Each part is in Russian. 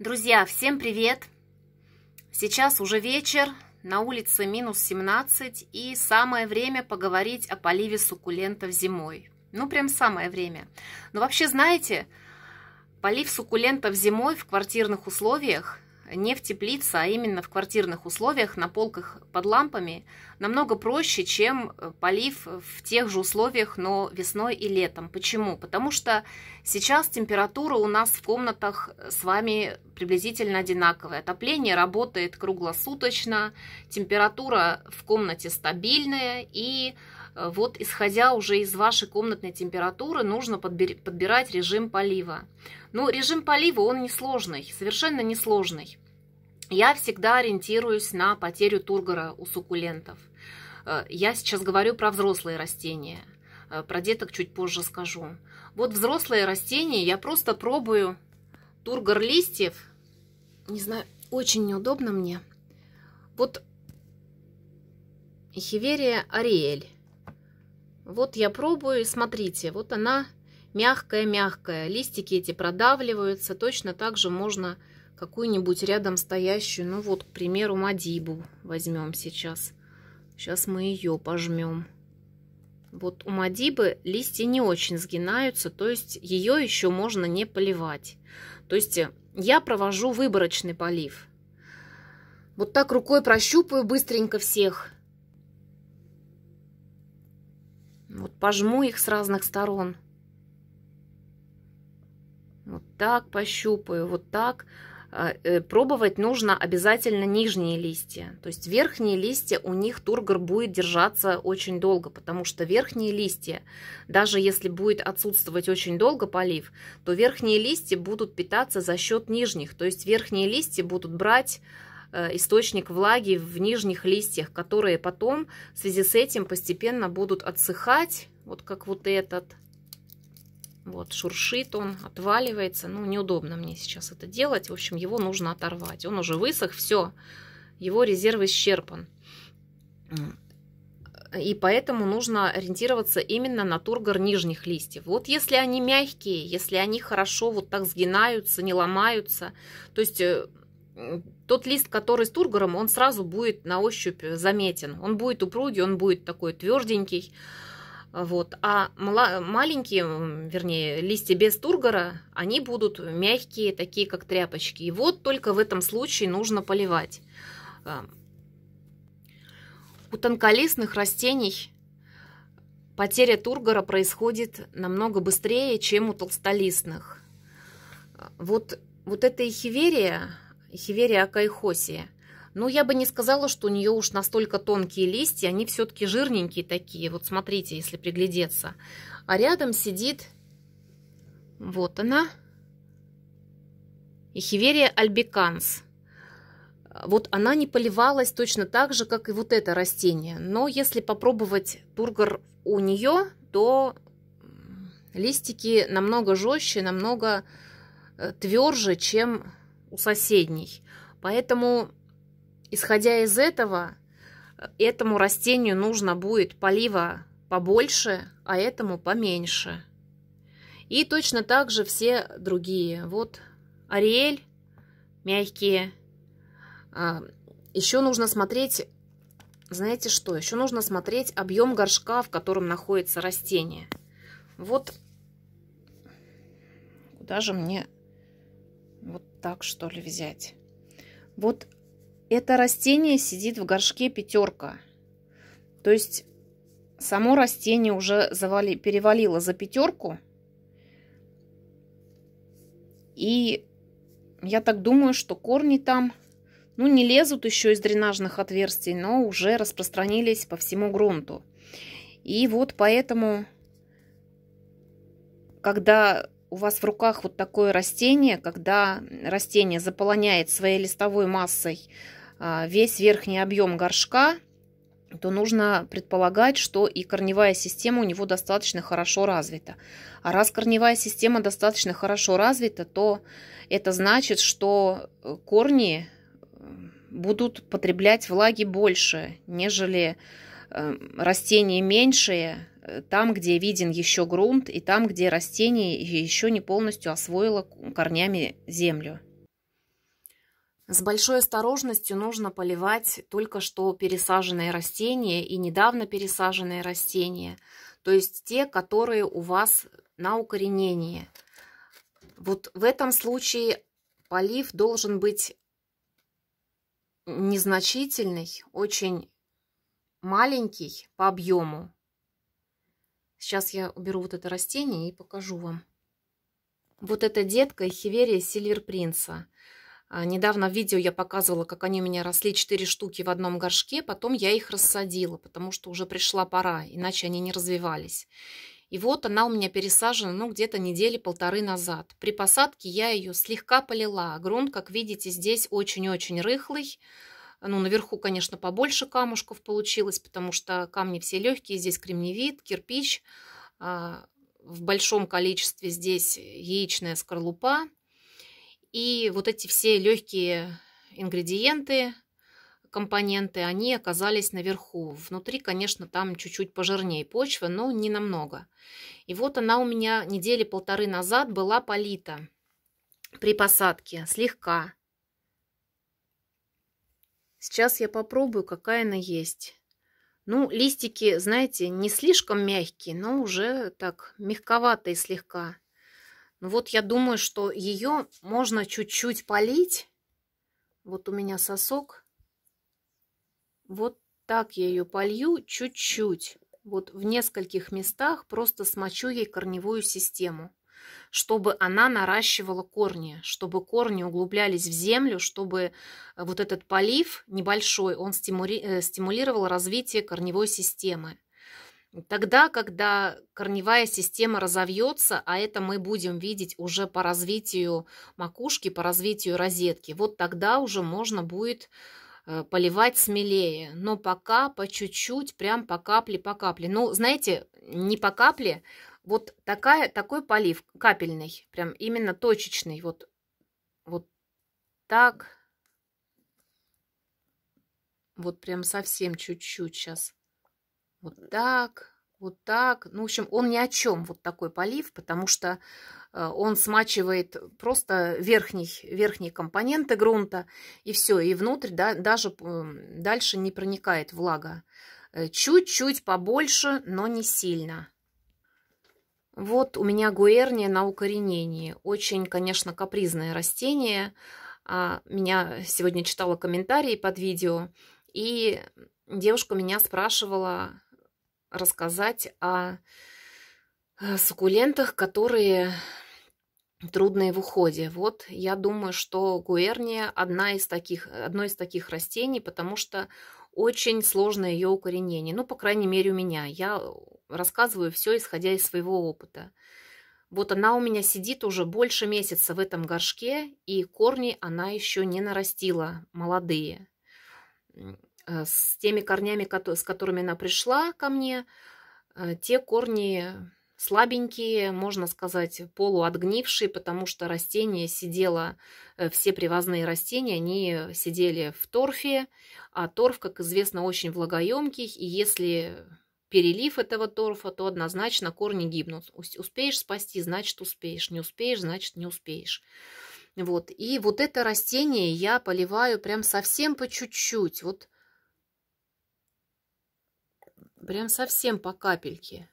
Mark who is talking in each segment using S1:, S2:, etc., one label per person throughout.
S1: Друзья, всем привет! Сейчас уже вечер, на улице минус 17, и самое время поговорить о поливе суккулентов зимой. Ну, прям самое время. Но вообще, знаете, полив суккулентов зимой в квартирных условиях не в теплице, а именно в квартирных условиях, на полках под лампами, намного проще, чем э, полив в тех же условиях, но весной и летом. Почему? Потому что сейчас температура у нас в комнатах с вами приблизительно одинаковая. Отопление работает круглосуточно, температура в комнате стабильная и э, вот исходя уже из вашей комнатной температуры, нужно подбирать режим полива. Но ну, режим полива, он несложный, совершенно несложный. Я всегда ориентируюсь на потерю тургора у суккулентов. Э, я сейчас говорю про взрослые растения. Э, про деток чуть позже скажу. Вот взрослые растения я просто пробую. Тургор листьев. Не знаю, очень неудобно мне. Вот Хиверия ариэль. Вот я пробую, смотрите, вот она мягкая-мягкая. Листики эти продавливаются. Точно так же можно какую-нибудь рядом стоящую, ну вот, к примеру, Мадибу возьмем сейчас. Сейчас мы ее пожмем. Вот у Мадибы листья не очень сгинаются, то есть ее еще можно не поливать. То есть э, я провожу выборочный полив. Вот так рукой прощупаю быстренько всех. Вот пожму их с разных сторон. Вот так пощупаю, вот так. А, э, пробовать нужно обязательно нижние листья. То есть верхние листья у них тургор будет держаться очень долго, потому что верхние листья, даже если будет отсутствовать очень долго полив, то верхние листья будут питаться за счет нижних. То есть верхние листья будут брать э, источник влаги в нижних листьях, которые потом в связи с этим постепенно будут отсыхать, вот как вот этот, вот, шуршит он, отваливается. Ну, неудобно мне сейчас это делать. В общем, его нужно оторвать. Он уже высох, все, его резерв исчерпан. И поэтому нужно ориентироваться именно на тургор нижних листьев. Вот если они мягкие, если они хорошо вот так сгинаются, не ломаются, то есть э, тот лист, который с тургором, он сразу будет на ощупь э, заметен. Он будет упругий, он будет такой тверденький. Вот. А мала- маленькие, вернее, листья без тургора, они будут мягкие, такие как тряпочки. И вот только в этом случае нужно поливать. А, у тонколистных растений потеря тургора происходит намного быстрее, чем у толстолистных. А, вот, вот эта эхиверия, эхиверия акайхосия – но я бы не сказала, что у нее уж настолько тонкие листья, они все-таки жирненькие такие. Вот смотрите, если приглядеться. А рядом сидит, вот она, Эхиверия альбиканс. Вот она не поливалась точно так же, как и вот это растение. Но если попробовать тургор у нее, то листики намного жестче, намного э, тверже, чем у соседней. Поэтому Исходя из этого, э, этому растению нужно будет полива побольше, а этому поменьше. И точно так же все другие. Вот ариэль, мягкие. А, еще нужно смотреть, знаете что, еще нужно смотреть объем горшка, в котором находится растение. Вот даже мне вот так что ли взять. Вот это растение сидит в горшке пятерка. То есть само растение уже завали, перевалило за пятерку. И я так думаю, что корни там, ну, не лезут еще из дренажных отверстий, но уже распространились по всему грунту. И вот поэтому, когда у вас в руках вот такое растение, когда растение заполоняет своей листовой массой а, весь верхний объем горшка, то нужно предполагать, что и корневая система у него достаточно хорошо развита. А раз корневая система достаточно хорошо развита, то это значит, что э, корни э, будут потреблять влаги больше, нежели э, растения меньшие, там, где виден еще грунт, и там, где растение еще не полностью освоило корнями землю. С большой осторожностью нужно поливать только что пересаженные растения и недавно пересаженные растения, то есть те, которые у вас на укоренении. Вот в этом случае полив должен быть незначительный, очень маленький по объему. Сейчас я уберу вот это растение и покажу вам. Вот эта детка Хиверия Сильвер Принца – а, недавно в видео я показывала, как они у меня росли 4 штуки в одном горшке, потом я их рассадила, потому что уже пришла пора, иначе они не развивались. И вот она у меня пересажена, ну, где-то недели полторы назад. При посадке я ее слегка полила. А грунт, как видите, здесь очень-очень рыхлый. Ну, наверху, конечно, побольше камушков получилось, потому что камни все легкие. Здесь кремниевит, кирпич. А, в большом количестве здесь яичная скорлупа. И вот эти все легкие ингредиенты, компоненты, они оказались наверху. Внутри, конечно, там чуть-чуть пожирнее почва, но не намного. И вот она у меня недели полторы назад была полита при посадке, слегка. Сейчас я попробую, какая она есть. Ну, листики, знаете, не слишком мягкие, но уже так мягковатые слегка. Ну вот я думаю, что ее можно чуть-чуть полить. Вот у меня сосок. Вот так я ее полью чуть-чуть. Вот в нескольких местах просто смочу ей корневую систему, чтобы она наращивала корни, чтобы корни углублялись в землю, чтобы вот этот полив небольшой, он э, стимулировал развитие корневой системы. Тогда, когда корневая система разовьется, а это мы будем видеть уже по развитию макушки, по развитию розетки, вот тогда уже можно будет э, поливать смелее, но пока по чуть-чуть, прям по капле, по капле. Ну, знаете, не по капле, вот такая, такой полив капельный, прям именно точечный, вот, вот так, вот прям совсем чуть-чуть сейчас. Вот так, вот так. Ну, в общем, он ни о чем, вот такой полив, потому что э, он смачивает просто верхний, верхние компоненты грунта, и все, и внутрь да, даже дальше не проникает влага. Э, чуть-чуть побольше, но не сильно. Вот у меня гуэрния на укоренении. Очень, конечно, капризное растение. А, меня сегодня читала комментарии под видео, и девушка меня спрашивала, рассказать о э, суккулентах, которые трудные в уходе. Вот я думаю, что гуэрния одна из таких, одно из таких растений, потому что очень сложное ее укоренение. Ну, по крайней мере, у меня. Я рассказываю все, исходя из своего опыта. Вот она у меня сидит уже больше месяца в этом горшке, и корни она еще не нарастила, молодые. Э, с теми корнями, с которыми она пришла ко мне, э, те корни слабенькие, можно сказать, полуотгнившие, потому что растение сидело, э, все привозные растения, они сидели в торфе, а торф, как известно, очень влагоемкий, и если перелив этого торфа, то однозначно корни гибнут. Успеешь спасти, значит успеешь, не успеешь, значит не успеешь. Вот. И вот это растение я поливаю прям совсем по чуть-чуть. Вот Прям совсем по капельке.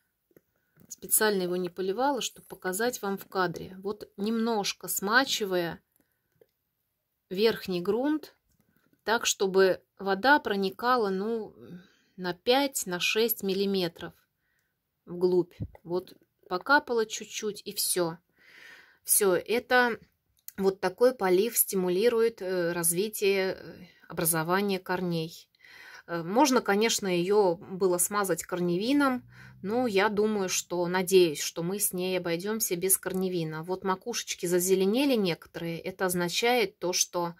S1: Специально его не поливала, чтобы показать вам в кадре. Вот немножко смачивая верхний грунт, так, чтобы вода проникала, ну, на 5-6 на миллиметров вглубь. Вот покапала чуть-чуть и все. Все, это вот такой полив стимулирует э, развитие э, образования корней. Э, можно, конечно, ее было смазать корневином, но я думаю, что, надеюсь, что мы с ней обойдемся без корневина. Вот макушечки зазеленели некоторые. Это означает то, что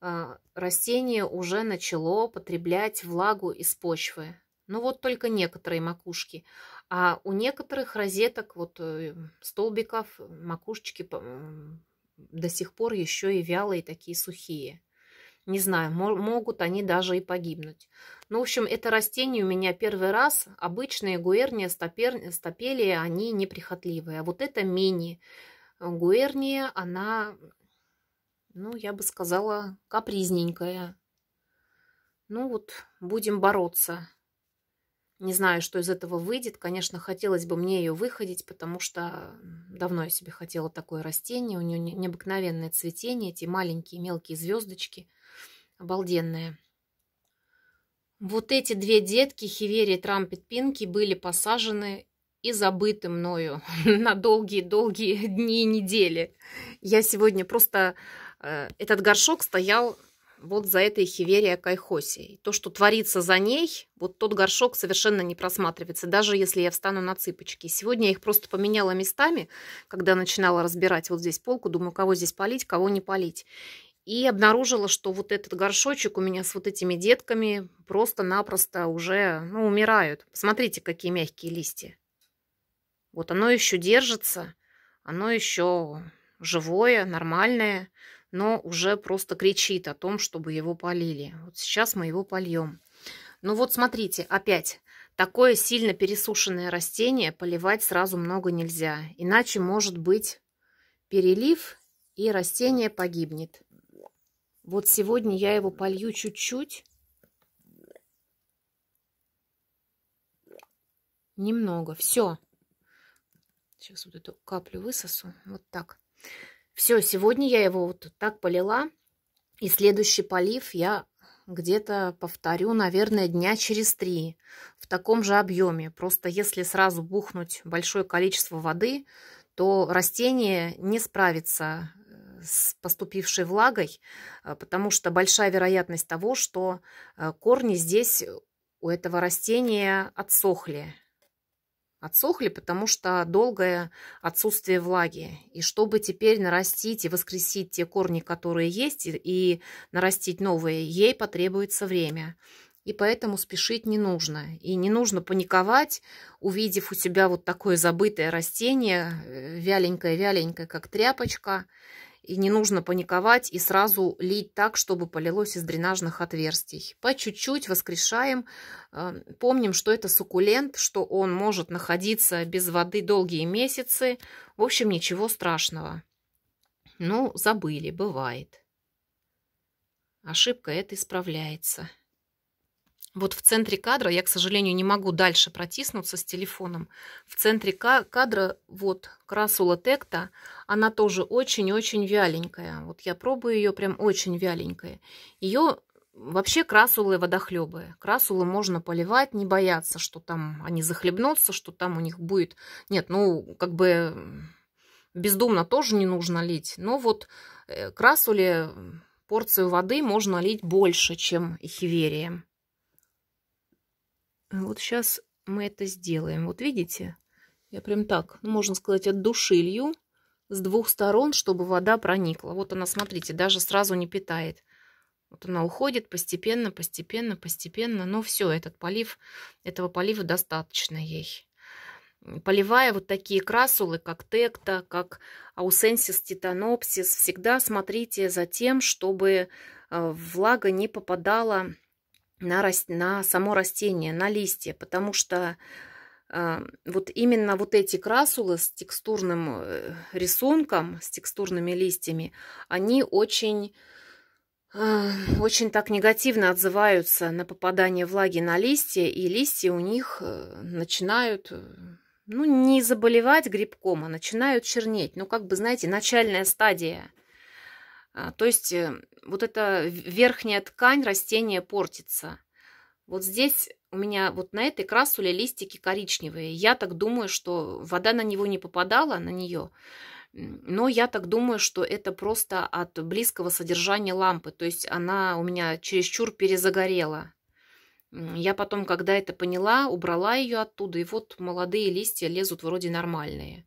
S1: э, растение уже начало потреблять влагу из почвы. Ну вот только некоторые макушки. А у некоторых розеток, вот э, столбиков, макушечки до сих пор еще и вялые, такие сухие. Не знаю, могут они даже и погибнуть. Ну, в общем, это растение у меня первый раз. Обычные гуэрния, стопер, стопелия, они неприхотливые. А вот это мини э, гуэрния, она, ну, я бы сказала, капризненькая. Ну вот, будем бороться. Не знаю, что из этого выйдет. Конечно, хотелось бы мне ее выходить, потому что давно я себе хотела такое растение. У нее необыкновенное цветение, эти маленькие мелкие звездочки. Обалденные. Вот эти две детки, Хиверия и Трампет Пинки, были посажены и забыты мною на долгие-долгие дни и недели. Я сегодня просто... Э, этот горшок стоял вот за этой Хиверия Кайхосией. То, что творится за ней, вот тот горшок совершенно не просматривается, даже если я встану на цыпочки. Сегодня я их просто поменяла местами, когда начинала разбирать вот здесь полку, думаю, кого здесь полить, кого не полить. И обнаружила, что вот этот горшочек у меня с вот этими детками просто-напросто уже ну, умирают. Посмотрите, какие мягкие листья. Вот оно еще держится, оно еще живое, нормальное но уже просто кричит о том, чтобы его полили. Вот сейчас мы его польем. Ну вот смотрите, опять. Такое сильно пересушенное растение поливать сразу много нельзя, иначе может быть перелив, и растение погибнет. Вот сегодня я его полью чуть-чуть. Немного. Все. Сейчас вот эту каплю высосу. Вот так. Все, сегодня я его вот так полила. И следующий полив я где-то повторю, наверное, дня через три в таком же объеме. Просто если сразу бухнуть большое количество воды, то растение не справится э, с поступившей влагой, э, потому что большая вероятность того, что э, корни здесь у этого растения отсохли отсохли, потому что долгое отсутствие влаги. И чтобы теперь нарастить и воскресить те корни, которые есть, и нарастить новые, ей потребуется время. И поэтому спешить не нужно. И не нужно паниковать, увидев у себя вот такое забытое растение, э, вяленькое-вяленькое, как тряпочка – и не нужно паниковать и сразу лить так, чтобы полилось из дренажных отверстий. По чуть-чуть воскрешаем. Эм, помним, что это суккулент, что он может находиться без воды долгие месяцы. В общем, ничего страшного. Ну, забыли, бывает. Ошибка эта исправляется. Вот в центре кадра, я, к сожалению, не могу дальше протиснуться с телефоном. В центре кадра вот красула текта, она тоже очень-очень вяленькая. Вот я пробую ее прям очень вяленькая. Ее вообще красулы водохлебы. Красулы можно поливать, не бояться, что там они захлебнутся, что там у них будет... Нет, ну, как бы бездумно тоже не нужно лить. Но вот э, красуле порцию воды можно лить больше, чем хиверием. Э, вот сейчас мы это сделаем. Вот видите, я прям так, ну, можно сказать, от души лью с двух сторон, чтобы вода проникла. Вот она, смотрите, даже сразу не питает. Вот она уходит постепенно, постепенно, постепенно. Но все, этот полив, этого полива достаточно ей. Поливая вот такие красулы, как текта, как аусенсис титанопсис, всегда смотрите за тем, чтобы э, влага не попадала на, рас... на само растение, на листья, потому что э, вот именно вот эти красулы с текстурным э, рисунком, с текстурными листьями, они очень, э, очень так негативно отзываются на попадание влаги на листья, и листья у них э, начинают э, ну, не заболевать грибком, а начинают чернеть. Ну, как бы, знаете, начальная стадия – а, то есть э, вот эта верхняя ткань растения портится. Вот здесь у меня вот на этой красуле листики коричневые. Я так думаю, что вода на него не попадала, на нее. Но я так думаю, что это просто от близкого содержания лампы. То есть она у меня чересчур перезагорела. Я потом, когда это поняла, убрала ее оттуда. И вот молодые листья лезут вроде нормальные.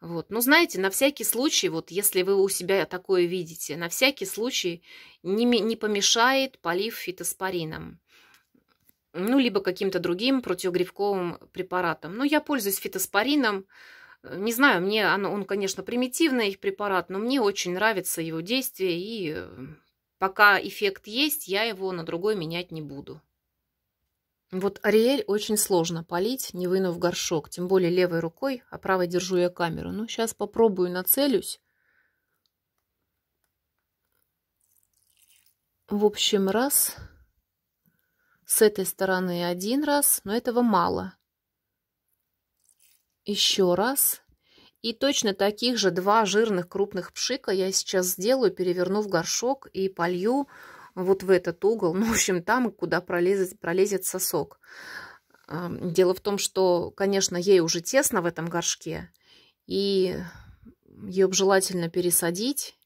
S1: Вот. Но знаете, на всякий случай, вот если вы у себя такое видите, на всякий случай не, не помешает полив фитоспорином. Ну, либо каким-то другим противогрибковым препаратом. Но ну, я пользуюсь фитоспорином. Э, не знаю, мне оно, он, конечно, примитивный их препарат, но мне очень нравится его действие. И э, пока эффект есть, я его на другой менять не буду. Вот Ариэль очень сложно полить, не вынув горшок, тем более левой рукой, а правой держу я камеру. Ну, сейчас попробую, нацелюсь. В общем, раз. С этой стороны один раз, но этого мало. Еще раз. И точно таких же два жирных крупных пшика я сейчас сделаю, перевернув горшок и полью вот в этот угол, ну, в общем, там, куда пролезет, пролезет сосок. Дело в том, что, конечно, ей уже тесно в этом горшке, и ее желательно пересадить,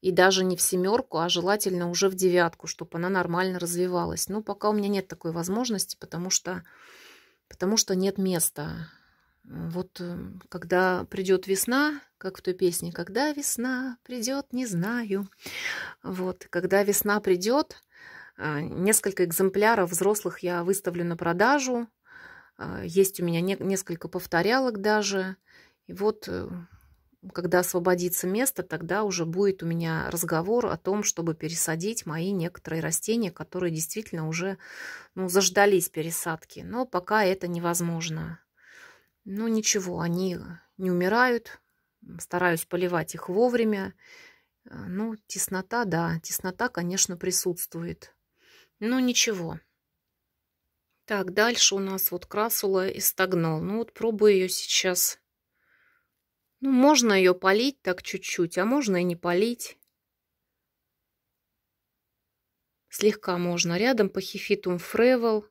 S1: и даже не в семерку, а желательно уже в девятку, чтобы она нормально развивалась. Но пока у меня нет такой возможности, потому что, потому что нет места. Вот эм, когда придет весна, как в той песне, когда весна придет, не знаю. Вот, когда весна придет, а, несколько экземпляров взрослых я выставлю на продажу. А, есть у меня не, несколько повторялок даже. И вот э, когда освободится место, тогда уже будет у меня разговор о том, чтобы пересадить мои некоторые растения, которые действительно уже ну, заждались пересадки. Но пока это невозможно. Ну ничего, они э, не умирают. Стараюсь поливать их вовремя. Э, ну, теснота, да, теснота, конечно, присутствует. Но ну, ничего. Так, дальше у нас вот красула и стагнал. Ну вот пробую ее сейчас. Ну, можно ее полить так чуть-чуть, а можно и не полить. Слегка можно. Рядом по хифитум фревел.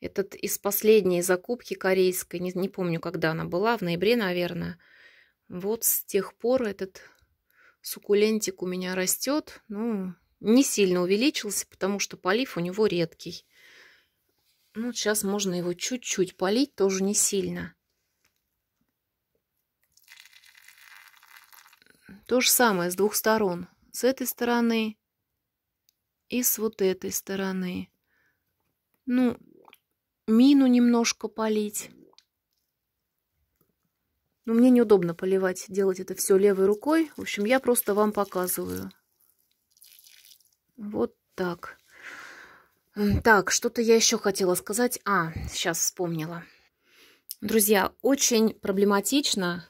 S1: Этот из последней закупки корейской, не, не помню, когда она была, в ноябре, наверное. Вот с тех пор этот суккулентик у меня растет. Ну, не сильно увеличился, потому что полив у него редкий. Ну, сейчас можно его чуть-чуть полить, тоже не сильно. То же самое с двух сторон. С этой стороны и с вот этой стороны. Ну, мину немножко полить. Но ну, мне неудобно поливать, делать это все левой рукой. В общем, я просто вам показываю. Вот так. Так, что-то я еще хотела сказать. А, сейчас вспомнила. Друзья, очень проблематично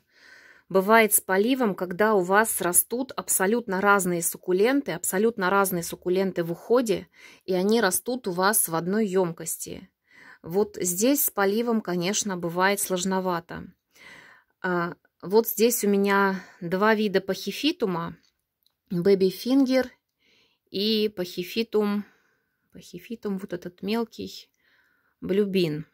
S1: бывает с поливом, когда у вас растут абсолютно разные суккуленты, абсолютно разные суккуленты в уходе, и они растут у вас в одной емкости. Вот здесь с поливом, конечно, бывает сложновато. А, вот здесь у меня два вида пахифитума. Baby Finger и пахифитум, пахифитум вот этот мелкий, блюбин.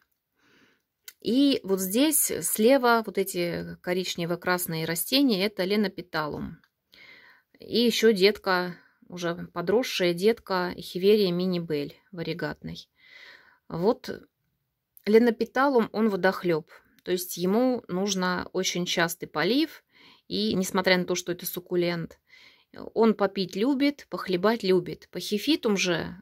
S1: И вот здесь слева вот эти коричнево-красные растения, это ленопиталум. И еще детка, уже подросшая детка хиверия мини-бель варигатной. Вот Ленопиталум он водохлеб, то есть ему нужно очень частый полив, и несмотря на то, что это суккулент, он попить любит, похлебать любит. По же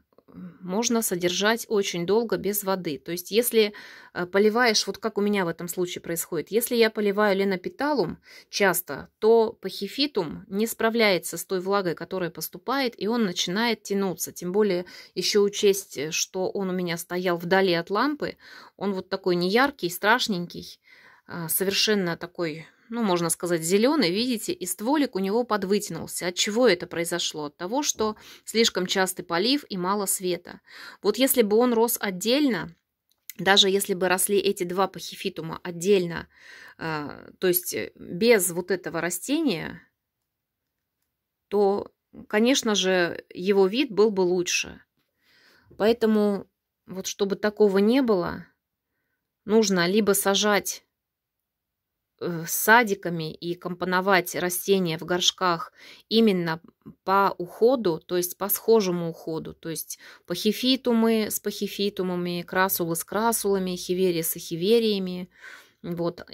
S1: можно содержать очень долго без воды. То есть если э, поливаешь, вот как у меня в этом случае происходит, если я поливаю ленопиталум часто, то пахифитум не справляется с той влагой, которая поступает, и он начинает тянуться. Тем более еще учесть, э, что он у меня стоял вдали от лампы, он вот такой неяркий, страшненький, а, совершенно такой ну, можно сказать, зеленый, видите, и стволик у него подвытянулся. От чего это произошло? От того, что слишком частый полив и мало света. Вот если бы он рос отдельно, даже если бы росли эти два пахифитума отдельно, а, то есть э, без вот этого растения, то, конечно же, его вид был бы лучше. Поэтому вот чтобы такого не было, нужно либо сажать Э, с садиками и компоновать растения в горшках именно по уходу, то есть по схожему уходу, то есть пахифитумы с пахифитумами, красулы с красулами, хиверии с хивериями, вот,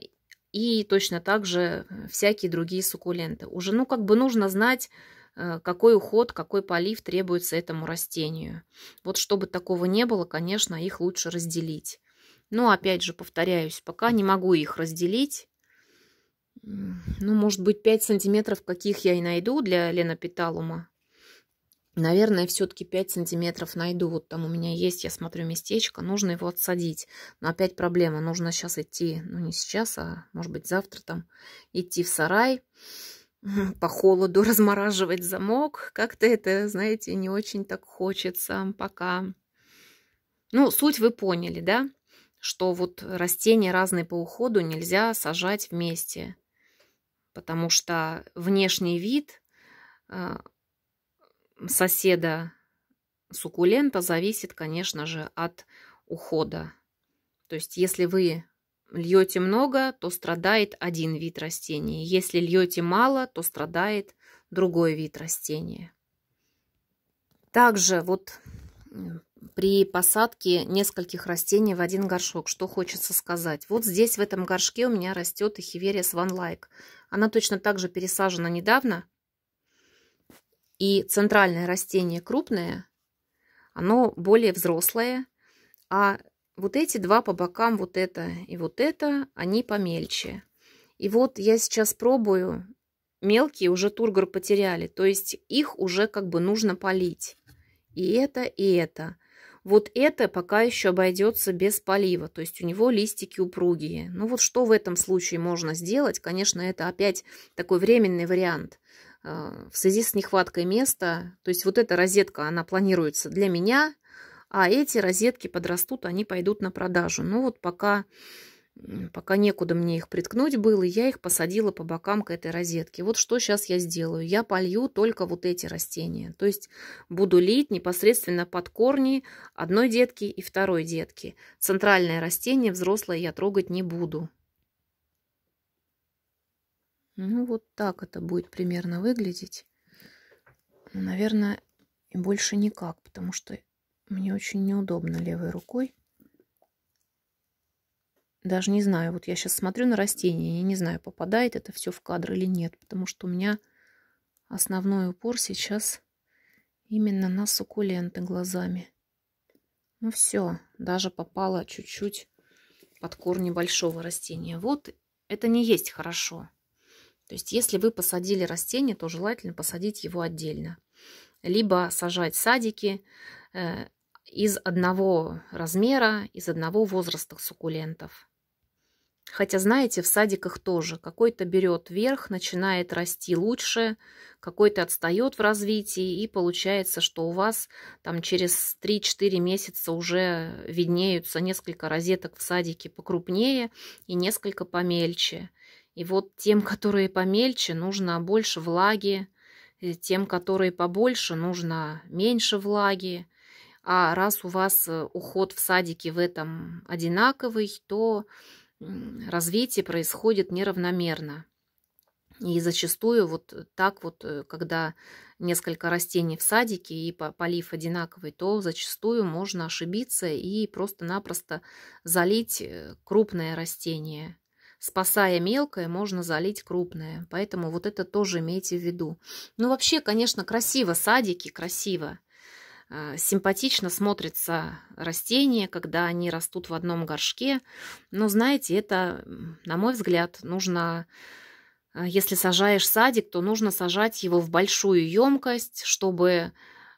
S1: и точно так же всякие другие суккуленты. Уже, ну, как бы нужно знать, э, какой уход, какой полив требуется этому растению. Вот чтобы такого не было, конечно, их лучше разделить. Но опять же, повторяюсь, пока не могу их разделить, ну, может быть, 5 сантиметров, каких я и найду для ленопиталума. Наверное, все-таки 5 сантиметров найду. Вот там у меня есть, я смотрю, местечко. Нужно его отсадить. Но опять проблема. Нужно сейчас идти, ну не сейчас, а может быть завтра там, идти в сарай по холоду размораживать замок. Как-то это, знаете, не очень так хочется пока. Ну, суть вы поняли, да? Что вот растения разные по уходу нельзя сажать вместе потому что внешний вид э, соседа суккулента зависит, конечно же, от ухода. То есть, если вы льете много, то страдает один вид растения. Если льете мало, то страдает другой вид растения. Также вот при посадке нескольких растений в один горшок, что хочется сказать. Вот здесь в этом горшке у меня растет эхиверия сванлайк. -like. Она точно так же пересажена недавно. И центральное растение крупное, оно более взрослое, а вот эти два по бокам, вот это и вот это, они помельче. И вот я сейчас пробую, мелкие уже тургор потеряли, то есть их уже как бы нужно полить. И это, и это. Вот это пока еще обойдется без полива, то есть у него листики упругие. Ну вот что в этом случае можно сделать? Конечно, это опять такой временный вариант а, в связи с нехваткой места. То есть вот эта розетка, она планируется для меня, а эти розетки подрастут, они пойдут на продажу. Ну вот пока Пока некуда мне их приткнуть было, я их посадила по бокам к этой розетке. Вот что сейчас я сделаю. Я полью только вот эти растения. То есть буду лить непосредственно под корни одной детки и второй детки. Центральное растение взрослое я трогать не буду. Ну вот так это будет примерно выглядеть. Наверное, больше никак, потому что мне очень неудобно левой рукой. Даже не знаю, вот я сейчас смотрю на растение, я не знаю, попадает это все в кадр или нет, потому что у меня основной упор сейчас именно на суккуленты глазами. Ну все, даже попало чуть-чуть под корни большого растения. Вот это не есть хорошо. То есть если вы посадили растение, то желательно посадить его отдельно. Либо сажать садики э, из одного размера, из одного возраста суккулентов. Хотя, знаете, в садиках тоже. Какой-то берет верх, начинает расти лучше, какой-то отстает в развитии, и получается, что у вас там через 3-4 месяца уже виднеются несколько розеток в садике покрупнее и несколько помельче. И вот тем, которые помельче, нужно больше влаги, тем, которые побольше, нужно меньше влаги. А раз у вас э, уход в садике в этом одинаковый, то развитие происходит неравномерно. И зачастую вот так вот, э, когда несколько растений в садике и полив одинаковый, то зачастую можно ошибиться и просто-напросто залить э, крупное растение. Спасая мелкое, можно залить крупное. Поэтому вот это тоже имейте в виду. Ну, вообще, конечно, красиво садики, красиво. Э, симпатично смотрятся растения, когда они растут в одном горшке. Но, знаете, это, на мой взгляд, нужно... Э, если сажаешь садик, то нужно сажать его в большую емкость, чтобы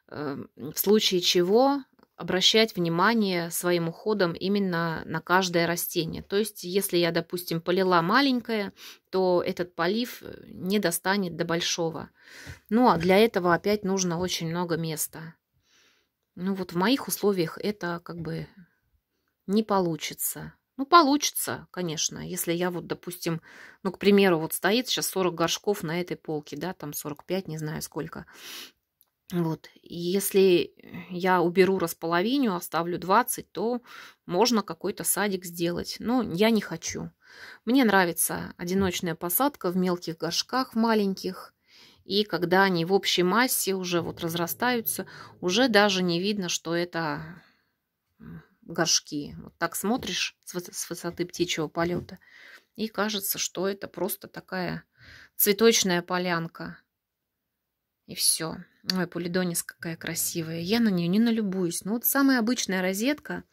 S1: э, в случае чего обращать внимание своим уходом именно на каждое растение. То есть, если я, допустим, полила маленькое, то этот полив не достанет до большого. Ну а для этого опять нужно очень много места. Ну вот в моих условиях это как бы не получится. Ну, получится, конечно, если я вот, допустим, ну, к примеру, вот стоит сейчас 40 горшков на этой полке, да, там 45, не знаю сколько. Вот, если я уберу располовиню, оставлю 20, то можно какой-то садик сделать. Но я не хочу. Мне нравится одиночная посадка в мелких горшках, в маленьких. И когда они в общей массе уже вот разрастаются, уже даже не видно, что это горшки. Вот так смотришь с высоты птичьего полета, и кажется, что это просто такая цветочная полянка. И все. Ой, полидонис какая красивая. Я на нее не налюбуюсь. Ну вот самая обычная розетка.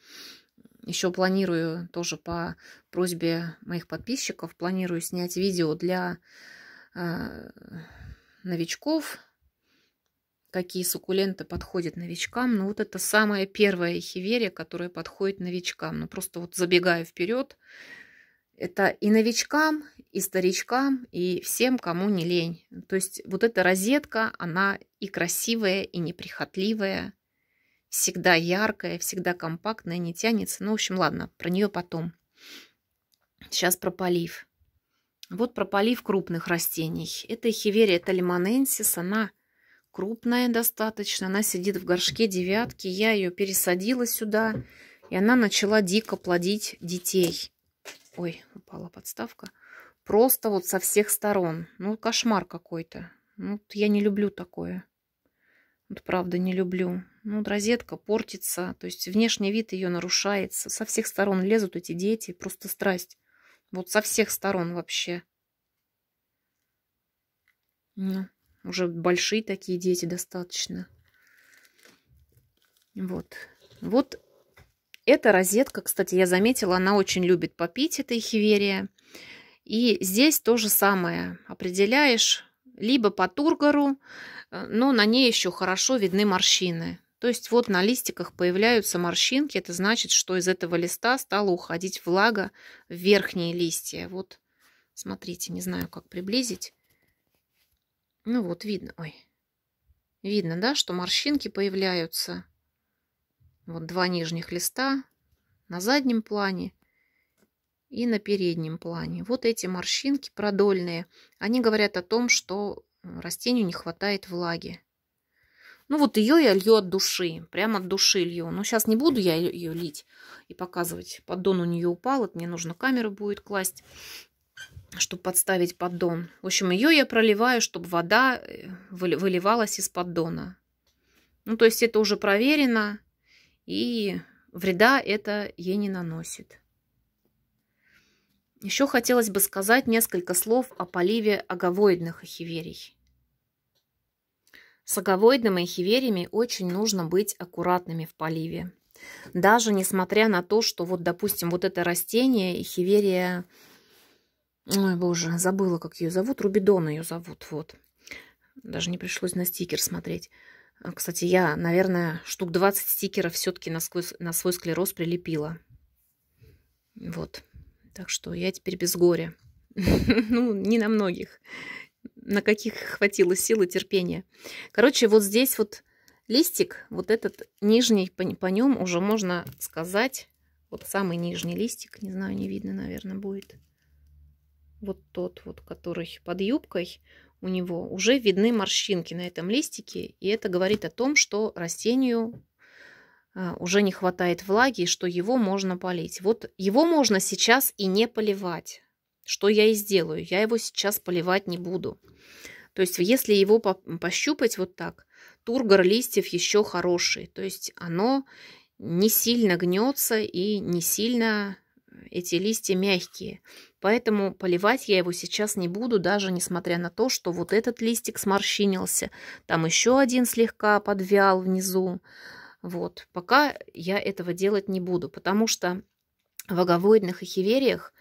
S1: Еще планирую тоже по просьбе моих подписчиков, планирую снять видео для э, новичков, какие суккуленты подходят новичкам. Но ну, вот это самая первая эхиверия, которая подходит новичкам. Ну просто вот забегая вперед, это и новичкам, и старичкам, и всем, кому не лень. То есть вот эта розетка, она и красивая, и неприхотливая, всегда яркая, всегда компактная, не тянется. Ну, в общем, ладно, про нее потом. Сейчас про полив. Вот про полив крупных растений. Это хиверия талимоненсис, она крупная достаточно, она сидит в горшке девятки, я ее пересадила сюда, и она начала дико плодить детей. Ой, упала подставка. Просто вот со всех сторон. Ну, кошмар какой-то. Ну, я не люблю такое. Вот правда не люблю. Ну, розетка портится, то есть внешний вид ее нарушается. Со всех сторон лезут эти дети, просто страсть. Вот со всех сторон вообще. Ну, уже большие такие дети достаточно. Вот. Вот эта розетка, кстати, я заметила, она очень любит попить, эта хиверия. И здесь то же самое. Определяешь либо по тургору, э, но на ней еще хорошо видны морщины. То есть вот на листиках появляются морщинки, это значит, что из этого листа стала уходить влага в верхние листья. Вот, смотрите, не знаю, как приблизить. Ну вот, видно, ой, видно, да, что морщинки появляются. Вот два нижних листа на заднем плане и на переднем плане. Вот эти морщинки продольные, они говорят о том, что э, растению не хватает влаги. Ну вот ее я лью от души, прямо от души лью. Но ну, сейчас не буду я ее лить и показывать. Поддон у нее упал, это мне нужно камеру будет класть, чтобы подставить поддон. В общем, ее я проливаю, чтобы вода э, выливалась из поддона. Ну то есть это уже проверено и вреда это ей не наносит. Еще хотелось бы сказать несколько слов о поливе аговоидных эхиверий. С аговоидными хивериями очень нужно быть аккуратными в поливе. Даже несмотря на то, что вот, допустим, вот это растение, хиверия, ой, боже, забыла, как ее зовут, Рубидон ее зовут, вот. Даже не пришлось на стикер смотреть. А, кстати, я, наверное, штук 20 стикеров все-таки на, на свой склероз прилепила. Вот. Так что я теперь без горя. Ну, не на многих на каких хватило сил и терпения. Короче, вот здесь вот листик, вот этот нижний, по, по нем уже можно сказать, вот самый нижний листик, не знаю, не видно, наверное, будет. Вот тот вот, который под юбкой, у него уже видны морщинки на этом листике, и это говорит о том, что растению а, уже не хватает влаги, что его можно полить. Вот его можно сейчас и не поливать что я и сделаю. Я его сейчас поливать не буду. То есть если его по пощупать вот так, тургор листьев еще хороший. То есть оно не сильно гнется и не сильно э, эти листья мягкие. Поэтому поливать я его сейчас не буду, даже несмотря на то, что вот этот листик сморщинился. Там еще один слегка подвял внизу. Вот, пока я этого делать не буду, потому что в аговоидных эхивериях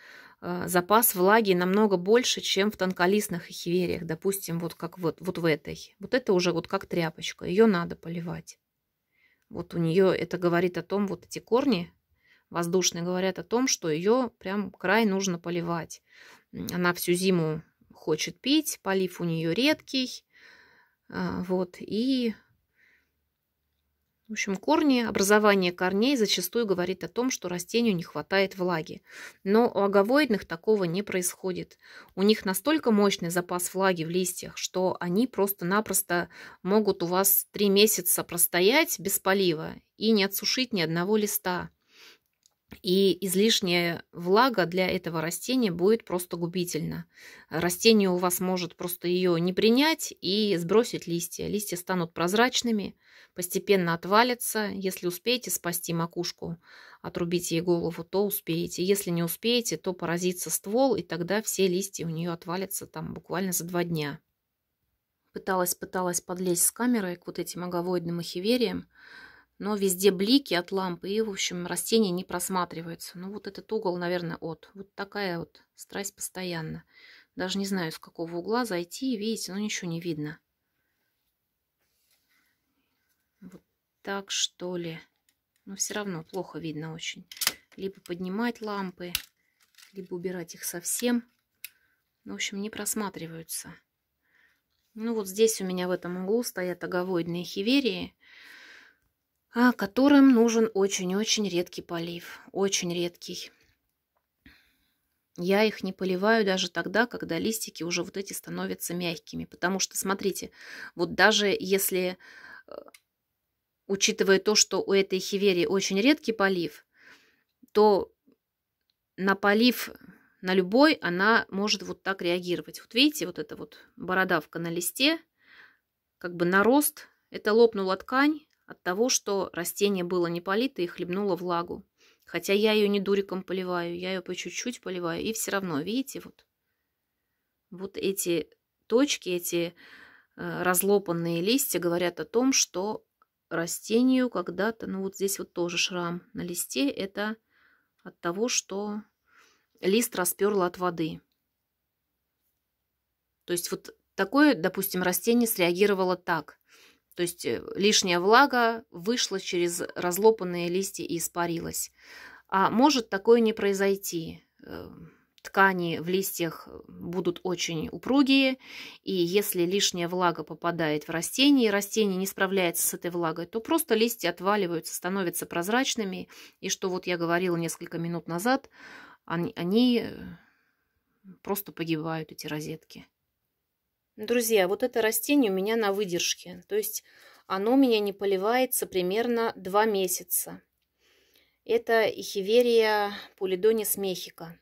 S1: Э, запас влаги намного больше, чем в тонколистных эхивериях, допустим, вот как вот, вот в этой. Вот это уже вот как тряпочка, ее надо поливать. Вот у нее это говорит о том, вот эти корни воздушные говорят о том, что ее прям край нужно поливать. Она всю зиму хочет пить, полив у нее редкий, э, вот, и в общем, корни, образование корней зачастую говорит о том, что растению не хватает влаги. Но у агавоидных такого не происходит. У них настолько мощный запас влаги в листьях, что они просто-напросто могут у вас три месяца простоять без полива и не отсушить ни одного листа. И излишняя влага для этого растения будет просто губительна. Растение у вас может просто ее не принять и сбросить листья. Листья станут прозрачными, постепенно отвалится. Если успеете спасти макушку, отрубить ей голову, то успеете. Если не успеете, то поразится ствол, и тогда все листья у нее отвалятся там буквально за два дня. Пыталась-пыталась подлезть с камерой к вот этим оговоидным эхивериям, но везде блики от лампы, и, в общем, растения не просматриваются. Ну, вот этот угол, наверное, от. Вот такая вот страсть постоянно. Даже не знаю, с какого угла зайти, видите, но ничего не видно. так, что ли. Но ну, все равно плохо видно очень. Либо поднимать лампы, либо убирать их совсем. Ну, в общем, не просматриваются. Ну вот здесь у меня в этом углу стоят оговоидные хиверии, а, которым нужен очень-очень редкий полив. Очень редкий. Я их не поливаю даже тогда, когда листики уже вот эти становятся мягкими. Потому что, смотрите, вот даже если э, учитывая то, что у этой хиверии очень редкий полив, то на полив, на любой, она может вот так реагировать. Вот видите, вот эта вот бородавка на листе, как бы нарост, это лопнула ткань от того, что растение было не полито и хлебнуло влагу. Хотя я ее не дуриком поливаю, я ее по чуть-чуть поливаю, и все равно, видите, вот, вот эти точки, эти э, разлопанные листья говорят о том, что растению когда-то, ну вот здесь вот тоже шрам на листе, это от того, что лист расперла от воды. То есть вот такое, допустим, растение среагировало так. То есть э, лишняя влага вышла через разлопанные листья и испарилась. А может такое не произойти эм, ткани в листьях будут очень упругие, и если лишняя влага попадает в растение, и растение не справляется с этой влагой, то просто листья отваливаются, становятся прозрачными, и что вот я говорила несколько минут назад, они, они э, просто погибают, эти розетки. Друзья, вот это растение у меня на выдержке, то есть оно у меня не поливается примерно два месяца. Это Эхиверия полидонис мехика.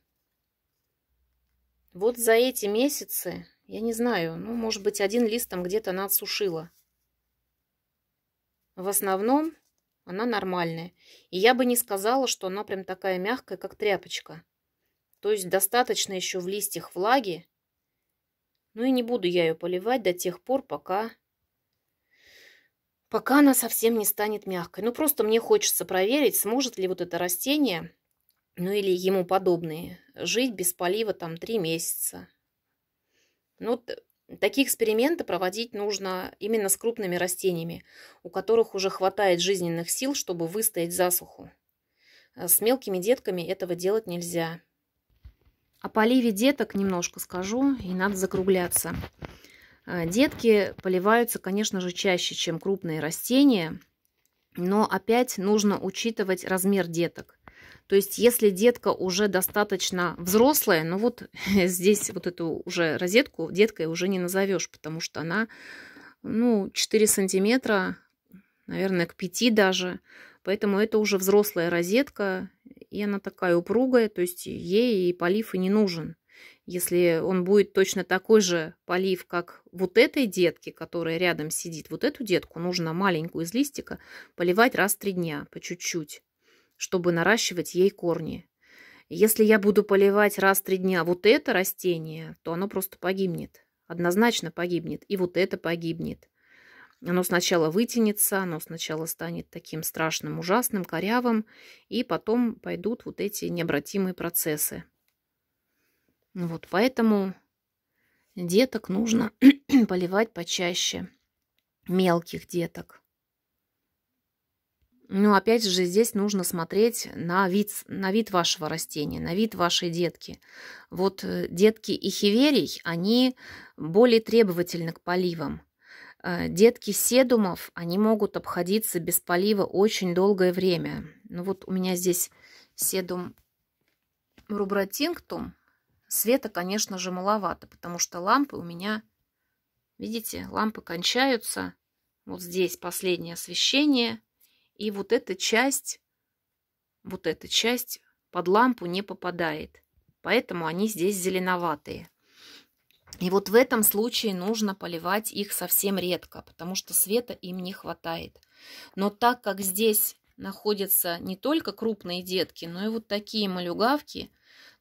S1: Вот за эти месяцы, я не знаю, ну, может быть, один лист там где-то она отсушила. В основном она нормальная. И я бы не сказала, что она прям такая мягкая, как тряпочка. То есть достаточно еще в листьях влаги. Ну и не буду я ее поливать до тех пор, пока... Пока она совсем не станет мягкой. Ну просто мне хочется проверить, сможет ли вот это растение ну или ему подобные, жить без полива там три месяца. Ну, э, такие эксперименты проводить нужно именно с крупными растениями, у которых уже хватает жизненных сил, чтобы выстоять засуху. А с мелкими детками этого делать нельзя. О поливе деток немножко скажу, и надо закругляться. А, детки поливаются, конечно же, чаще, чем крупные растения, но опять нужно учитывать размер деток – то есть, если детка уже достаточно взрослая, ну вот здесь вот эту уже розетку деткой уже не назовешь, потому что она, ну, 4 сантиметра, наверное, к 5 даже. Поэтому это уже взрослая розетка, и она такая упругая, то есть ей и полив и не нужен. Если он будет точно такой же полив, как вот этой детке, которая рядом сидит, вот эту детку нужно маленькую из листика поливать раз в три дня по чуть-чуть чтобы наращивать ей корни. Если я буду поливать раз в три дня вот это растение, то оно просто погибнет. Однозначно погибнет. И вот это погибнет. Оно сначала вытянется, оно сначала станет таким страшным, ужасным, корявым, и потом пойдут вот эти необратимые процессы. Вот поэтому деток нужно поливать почаще, мелких деток. Но ну, опять же, здесь нужно смотреть на вид, на вид вашего растения, на вид вашей детки. Вот э, детки и хиверий, они более требовательны к поливам. Э, детки седумов, они могут обходиться без полива очень долгое время. Ну вот у меня здесь седум рубратинктум. Света, конечно же, маловато, потому что лампы у меня, видите, лампы кончаются. Вот здесь последнее освещение – и вот эта часть, вот эта часть под лампу не попадает. Поэтому они здесь зеленоватые. И вот в этом случае нужно поливать их совсем редко, потому что света им не хватает. Но так как здесь находятся не только крупные детки, но и вот такие малюгавки,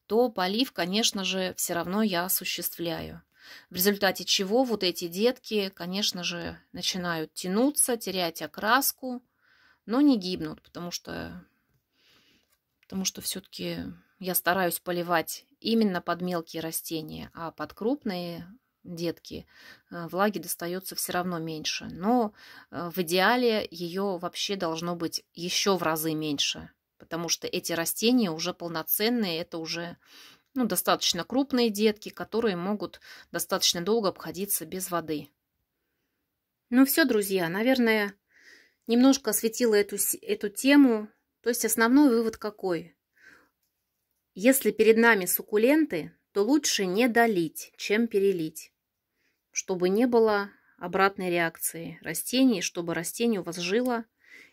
S1: то полив, конечно же, все равно я осуществляю. В результате чего вот эти детки, конечно же, начинают тянуться, терять окраску, но не гибнут, потому что, потому что все-таки я стараюсь поливать именно под мелкие растения, а под крупные детки э, влаги достается все равно меньше. Но э, в идеале ее вообще должно быть еще в разы меньше, потому что эти растения уже полноценные, это уже ну, достаточно крупные детки, которые могут достаточно долго обходиться без воды. Ну все, друзья, наверное, немножко осветила эту, эту тему. То есть основной вывод какой? Если перед нами суккуленты, то лучше не долить, чем перелить, чтобы не было обратной реакции растений, чтобы растение у вас жило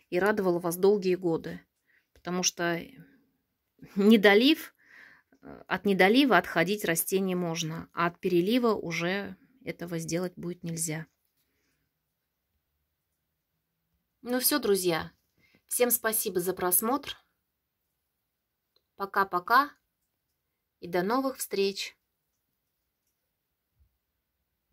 S1: и радовало вас долгие годы. Потому что недолив, э, от недолива отходить растение можно, а от перелива уже этого сделать будет нельзя. Ну все, друзья. Всем спасибо за просмотр. Пока-пока и до новых встреч!